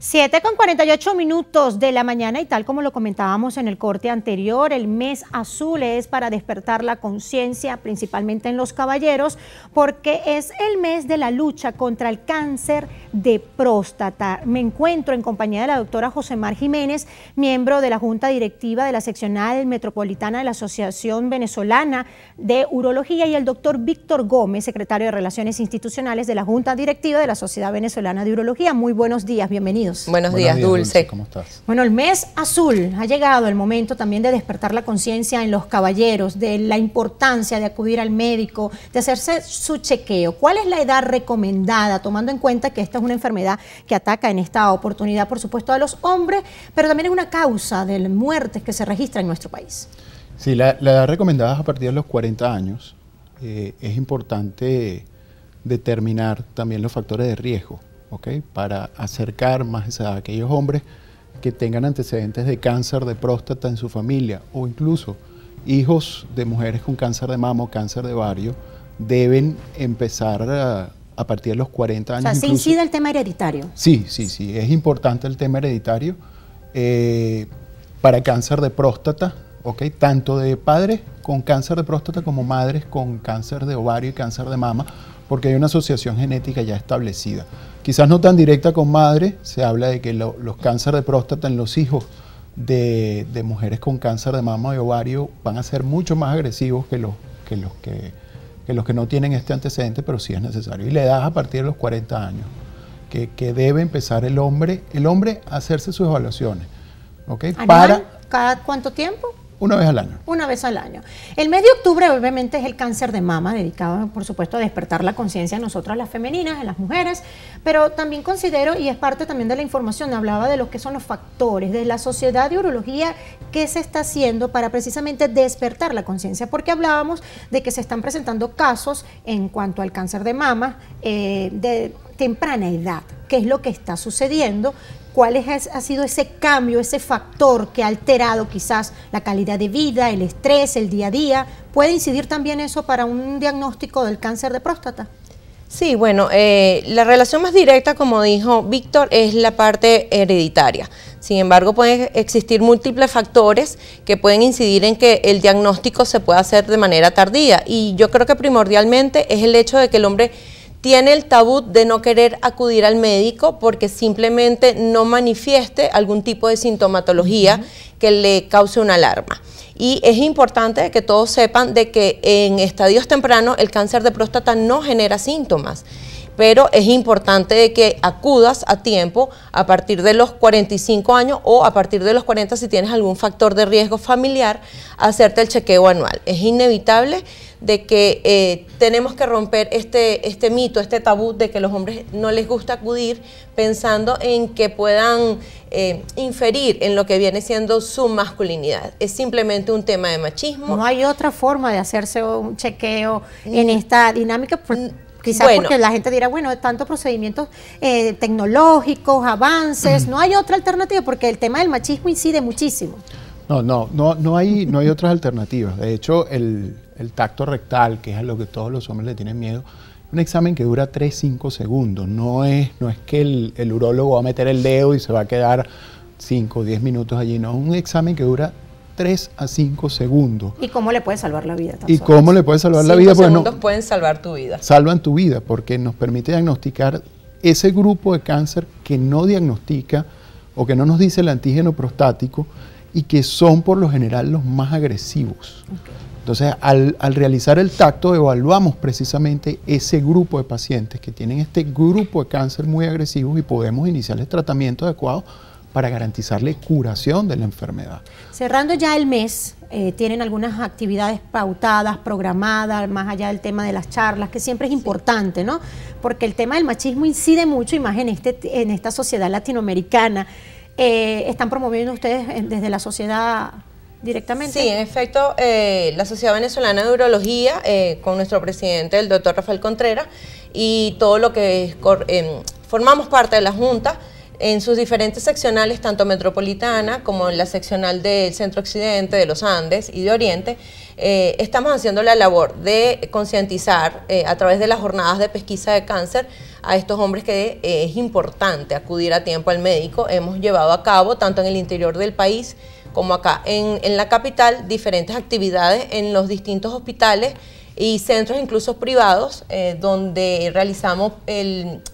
7 con 48 minutos de la mañana y tal como lo comentábamos en el corte anterior, el mes azul es para despertar la conciencia, principalmente en los caballeros, porque es el mes de la lucha contra el cáncer de próstata. Me encuentro en compañía de la doctora Mar Jiménez, miembro de la Junta Directiva de la Seccional Metropolitana de la Asociación Venezolana de Urología y el doctor Víctor Gómez, secretario de Relaciones Institucionales de la Junta Directiva de la Sociedad Venezolana de Urología. Muy buenos días, bienvenido. Buenos, días, Dulce. ¿Cómo estás? Bueno, el mes azul ha llegado el momento también de despertar la conciencia en los caballeros, de la importancia de acudir al médico, de hacerse su chequeo. ¿Cuál es la edad recomendada, tomando en cuenta que esta es una enfermedad que ataca en esta oportunidad, por supuesto, a los hombres, pero también es una causa de muertes que se registra en nuestro país? Sí, la, edad recomendada es a partir de los 40 años. Eh, es importante determinar también los factores de riesgo. ¿okay? para acercar más a aquellos hombres que tengan antecedentes de cáncer de próstata en su familia o incluso hijos de mujeres con cáncer de mama o cáncer de ovario deben empezar a, partir de los 40 años. O sea, se incide el tema hereditario. Sí, sí, sí, es importante el tema hereditario eh, para cáncer de próstata, Tanto de padres con cáncer de próstata como madres con cáncer de ovario y cáncer de mama porque hay una asociación genética ya establecida. Quizás no tan directa con madre, se habla de que los cáncer de próstata en los hijos de, mujeres con cáncer de mama y ovario van a ser mucho más agresivos que los que, los que, no tienen este antecedente, pero sí es necesario. Y la edad a partir de los 40 años, que, debe empezar el hombre, el hombre a hacerse sus evaluaciones. ¿okay? Para, ¿Cada cuánto tiempo? Una vez al año. Una vez al año. El mes de octubre obviamente es el cáncer de mama, dedicado por supuesto a despertar la conciencia en nosotras las femeninas, en las mujeres, pero también considero, y es parte también de la información, hablaba de lo que son los factores, de la sociedad de urología, qué se está haciendo para precisamente despertar la conciencia, porque hablábamos de que se están presentando casos en cuanto al cáncer de mama eh, de temprana edad, qué es lo que está sucediendo, cuál ha sido ese cambio, ese factor que ha alterado quizás la calidad de vida, el estrés, el día a día. ¿Puede incidir también eso para un diagnóstico del cáncer de próstata? Sí, bueno, eh, la relación más directa, como dijo Víctor, es la parte hereditaria. Sin embargo, pueden existir múltiples factores que pueden incidir en que el diagnóstico se pueda hacer de manera tardía. Y yo creo que primordialmente es el hecho de que el hombre tiene el tabú de no querer acudir al médico porque simplemente no manifieste algún tipo de sintomatología que le cause una alarma. Y es importante que todos sepan de que en estadios tempranos el cáncer de próstata no genera síntomas pero es importante que acudas a tiempo a partir de los 45 años o a partir de los 40 si tienes algún factor de riesgo familiar, hacerte el chequeo anual. Es inevitable de que eh, tenemos que romper este, este mito, este tabú de que los hombres no les gusta acudir pensando en que puedan eh, inferir en lo que viene siendo su masculinidad. Es simplemente un tema de machismo. No hay otra forma de hacerse un chequeo en esta dinámica. Pues, Quizás porque la gente dirá, bueno, tantos procedimientos eh, tecnológicos, avances, no hay otra alternativa, porque el tema del machismo incide muchísimo. No, no, no, no hay, no hay otras alternativas. De hecho, el, tacto rectal, que es a lo que todos los hombres le tienen miedo, es un examen que dura 3-5 segundos. No es, no es que el, el urólogo va a meter el dedo y se va a quedar 5 o 10 minutos allí. No, es un examen que dura 3 a 5 segundos. ¿Y cómo le puede salvar la vida? ¿Y cómo le puede salvar la vida? segundos pueden salvar tu vida. Salvan tu vida porque nos permite diagnosticar ese grupo de cáncer que no diagnostica o que no nos dice el antígeno prostático y que son por lo general los más agresivos. Entonces, al, realizar el tacto, evaluamos precisamente ese grupo de pacientes que tienen este grupo de cáncer muy agresivos y podemos iniciar el tratamiento adecuado para garantizarle curación de la enfermedad. Cerrando ya el mes, eh, tienen algunas actividades pautadas, programadas, más allá del tema de las charlas, que siempre es importante, ¿no? Porque el tema del machismo incide mucho y más en, este, en esta sociedad latinoamericana. Eh, ¿Están promoviendo ustedes eh, desde la sociedad directamente? Sí, en efecto, la Sociedad Venezolana de Urología, con nuestro presidente, el doctor Rafael Contreras, y todo lo que es, em, formamos parte de la Junta, en sus diferentes seccionales, tanto metropolitana como en la seccional del centro occidente, de los Andes y de Oriente, eh, estamos haciendo la labor de concientizar eh, a través de las jornadas de pesquisa de cáncer a estos hombres que eh, es importante acudir a tiempo al médico. Hemos llevado a cabo, tanto en el interior del país como acá en, en la capital, diferentes actividades en los distintos hospitales y centros incluso privados eh, donde realizamos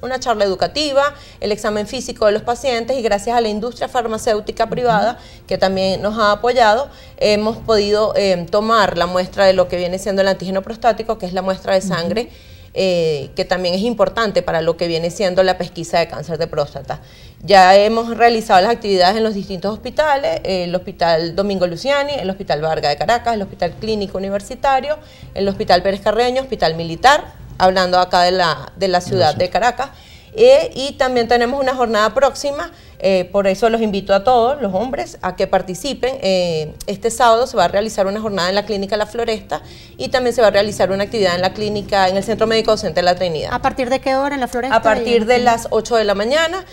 una charla educativa, el examen físico de los pacientes y gracias a la industria farmacéutica privada que también nos ha apoyado, hemos podido eh, tomar la muestra de lo que viene siendo el antígeno prostático, que es la muestra de sangre. Eh, que también es importante para lo que viene siendo la pesquisa de cáncer de próstata. Ya hemos realizado las actividades en los distintos hospitales, eh, el Hospital Domingo Luciani, el Hospital Varga de Caracas, el Hospital Clínico Universitario, el Hospital Pérez Carreño, Hospital Militar, hablando acá de la ciudad de Caracas. Eh, y también tenemos una jornada próxima, eh, por eso los invito a todos los hombres a que participen. Eh, este sábado se va a realizar una jornada en la Clínica La Floresta y también se va a realizar una actividad en la clínica, en el Centro Médico Docente de la Trinidad. ¿A partir de qué hora en La Floresta? A partir de las 8 de la mañana.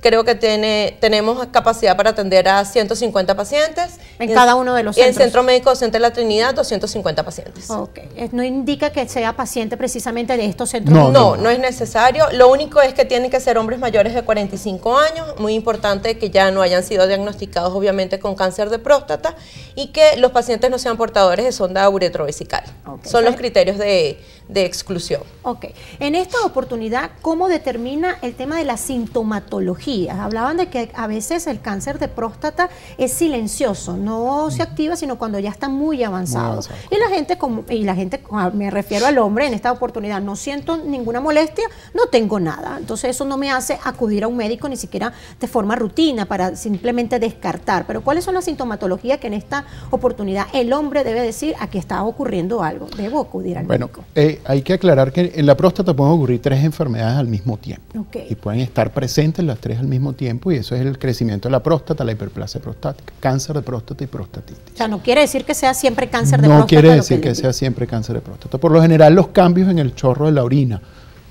creo que tiene, tenemos capacidad para atender a 150 pacientes. En, cada uno de los centros. En el Centro Médico Docente de la Trinidad, 250 pacientes. Ok. No indica que sea paciente precisamente de estos centros. no, no es necesario. Lo único es que tienen que ser hombres mayores de 45 años, muy importante que ya no hayan sido diagnosticados obviamente con cáncer de próstata y que los pacientes no sean portadores de sonda uretrovesical Son los criterios de, exclusión. Ok. En esta oportunidad, ¿cómo determina el tema de la sintomatología? Hablaban de que a veces el cáncer de próstata es silencioso, no se mm. activa sino cuando ya está muy avanzado. Y la gente, como, y la gente, ah, me refiero al hombre en esta oportunidad, no siento ninguna molestia, no tengo nada. Entonces eso no me hace acudir a un médico ni siquiera de forma rutina para simplemente descartar. Pero ¿cuáles son las sintomatologías que en esta oportunidad el hombre debe decir aquí está ocurriendo algo? Debo acudir al médico. Eh, hay que aclarar que en la próstata pueden ocurrir tres enfermedades al mismo tiempo. Y pueden estar presentes las tres al mismo tiempo y eso es el crecimiento de la próstata, la hiperplasia prostática, cáncer de próstata y prostatitis. O sea, no quiere decir que sea siempre cáncer de próstata. No quiere decir que sea siempre cáncer de próstata. Por lo general los cambios en el chorro de la orina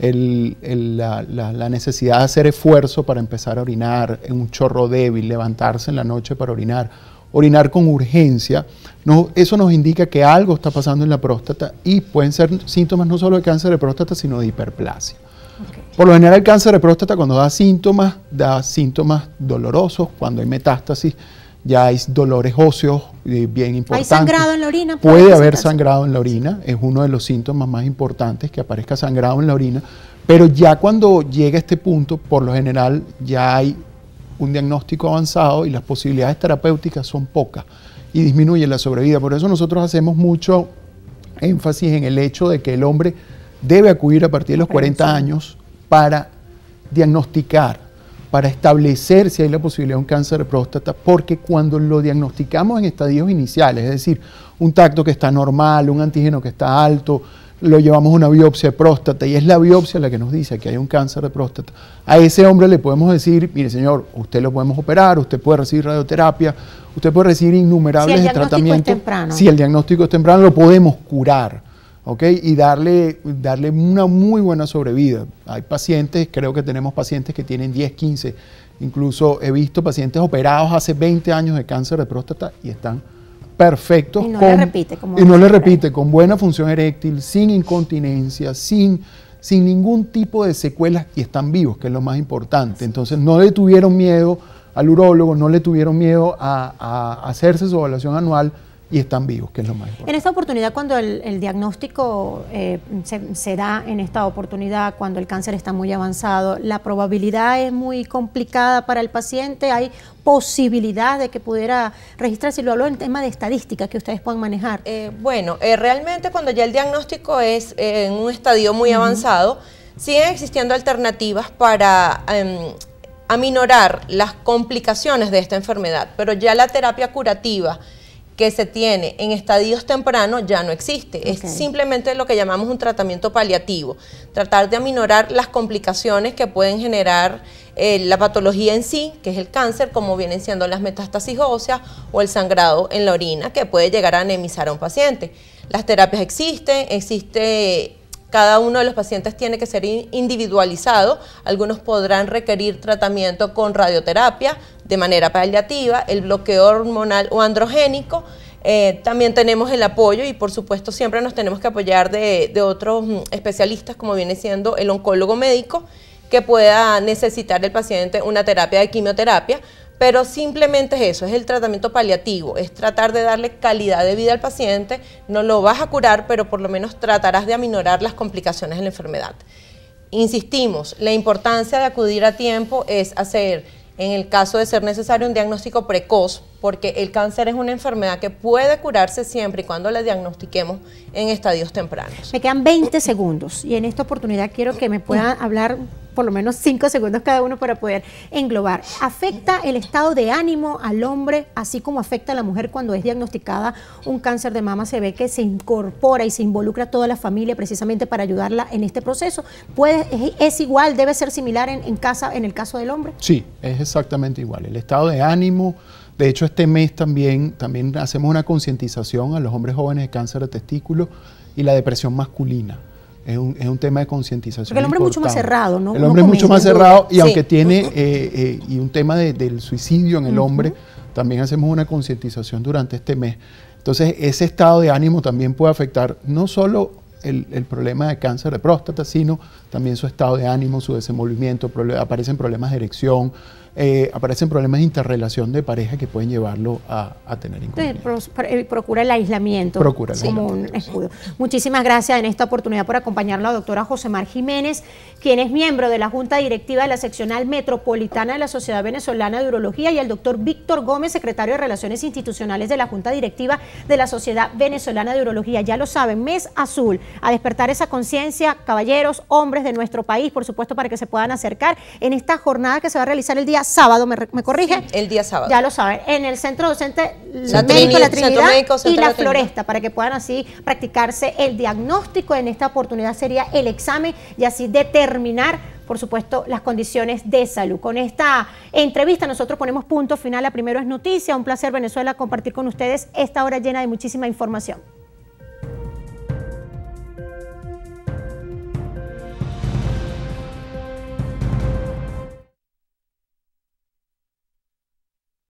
la, necesidad de hacer esfuerzo para empezar a orinar, en un chorro débil, levantarse en la noche para orinar, orinar con urgencia, eso nos indica que algo está pasando en la próstata y pueden ser síntomas no solo de cáncer de próstata, sino de hiperplasia. Por lo general el cáncer de próstata cuando da síntomas, da síntomas dolorosos, cuando hay metástasis ya hay dolores óseos eh, bien importantes. ¿Hay sangrado en la orina? Puede, haber sangrado en la orina, es uno de los síntomas más importantes que aparezca sangrado en la orina, pero ya cuando llega a este punto, por lo general ya hay un diagnóstico avanzado y las posibilidades terapéuticas son pocas y disminuye la sobrevida. Por eso nosotros hacemos mucho énfasis en el hecho de que el hombre debe acudir a partir de los 40 años para diagnosticar para establecer si hay la posibilidad de un cáncer de próstata, porque cuando lo diagnosticamos en estadios iniciales, es decir, un tacto que está normal, un antígeno que está alto, lo llevamos a una biopsia de próstata y es la biopsia la que nos dice que hay un cáncer de próstata. A ese hombre le podemos decir, mire señor, usted lo podemos operar, usted puede recibir radioterapia, usted puede recibir innumerables tratamientos. Si el diagnóstico es temprano. Si el diagnóstico es temprano, lo podemos curar. Y darle, darle una muy buena sobrevida. Hay pacientes, creo que tenemos pacientes que tienen 10, 15, incluso he visto pacientes operados hace 20 años de cáncer de próstata y están perfectos. Y no le repite. Como y no le repite, con buena función eréctil, sin incontinencia, sin, sin ningún tipo de secuelas y están vivos, que es lo más importante. Entonces no le tuvieron miedo al urólogo, no le tuvieron miedo a hacerse su evaluación anual, y están vivos, que es lo más importante. En esta oportunidad, cuando el, diagnóstico eh, se, da, en esta oportunidad, cuando el cáncer está muy avanzado, la probabilidad es muy complicada para el paciente, hay posibilidad de que pudiera registrarse, lo hablo en tema de estadística que ustedes puedan manejar. Eh, bueno, eh, realmente cuando ya el diagnóstico es en un estadio muy avanzado, siguen existiendo alternativas para em, aminorar las complicaciones de esta enfermedad, pero ya la terapia curativa, que se tiene en estadios tempranos ya no existe. Es simplemente lo que llamamos un tratamiento paliativo. Tratar de aminorar las complicaciones que pueden generar eh, la patología en sí, que es el cáncer, como vienen siendo las metástasis óseas o el sangrado en la orina, que puede llegar a anemizar a un paciente. Las terapias existen, existe cada uno de los pacientes tiene que ser individualizado. Algunos podrán requerir tratamiento con radioterapia de manera paliativa, el bloqueo hormonal o androgénico. Eh, también tenemos el apoyo y por supuesto siempre nos tenemos que apoyar de, de otros mm, especialistas como viene siendo el oncólogo médico que pueda necesitar el paciente una terapia de quimioterapia pero simplemente es eso, es el tratamiento paliativo, es tratar de darle calidad de vida al paciente, no lo vas a curar, pero por lo menos tratarás de aminorar las complicaciones de la enfermedad. Insistimos, la importancia de acudir a tiempo es hacer, en el caso de ser necesario, un diagnóstico precoz, porque el cáncer es una enfermedad que puede curarse siempre y cuando la diagnostiquemos en estadios tempranos. Me quedan 20 segundos y en esta oportunidad quiero que me puedan hablar por lo menos cinco segundos cada uno para poder englobar. ¿Afecta el estado de ánimo al hombre, así como afecta a la mujer cuando es diagnosticada un cáncer de mama? Se ve que se incorpora y se involucra toda la familia precisamente para ayudarla en este proceso. es, igual, debe ser similar en, casa, en el caso del hombre? Sí, es exactamente igual. El estado de ánimo... De hecho, este mes también, también hacemos una concientización a los hombres jóvenes de cáncer de testículo y la depresión masculina. Es un, es un, tema de concientización. Porque el hombre es mucho más cerrado, ¿no? El hombre es mucho más cerrado y aunque tiene eh, eh, y un tema del suicidio en el hombre, también hacemos una concientización durante este mes. Entonces, ese estado de ánimo también puede afectar no solo el, problema de cáncer de próstata, sino también su estado de ánimo, su desenvolvimiento, aparecen problemas de erección, eh, aparecen problemas de interrelación de pareja que pueden llevarlo a, tener inconvenientes. Eh, procura el aislamiento procura el Muchísimas gracias en esta oportunidad por acompañar la doctora José Mar Jiménez, quien es miembro de la Junta Directiva de la Seccional Metropolitana de la Sociedad Venezolana de Urología y el doctor Víctor Gómez, secretario de Relaciones Institucionales de la Junta Directiva de la Sociedad Venezolana de Urología. Ya lo saben, mes azul a despertar esa conciencia, caballeros, hombres de nuestro país, por supuesto, para que se puedan acercar en esta jornada que se va a realizar el día sábado, ¿me, corrige? el día sábado. Ya lo saben, en el Centro Docente la Médico La Trinidad y la Floresta, para que puedan así practicarse el diagnóstico. En esta oportunidad sería el examen y así determinar por supuesto, las condiciones de salud. Con esta entrevista nosotros ponemos punto final a Primero es Noticia. Un placer, Venezuela, compartir con ustedes esta hora llena de muchísima información.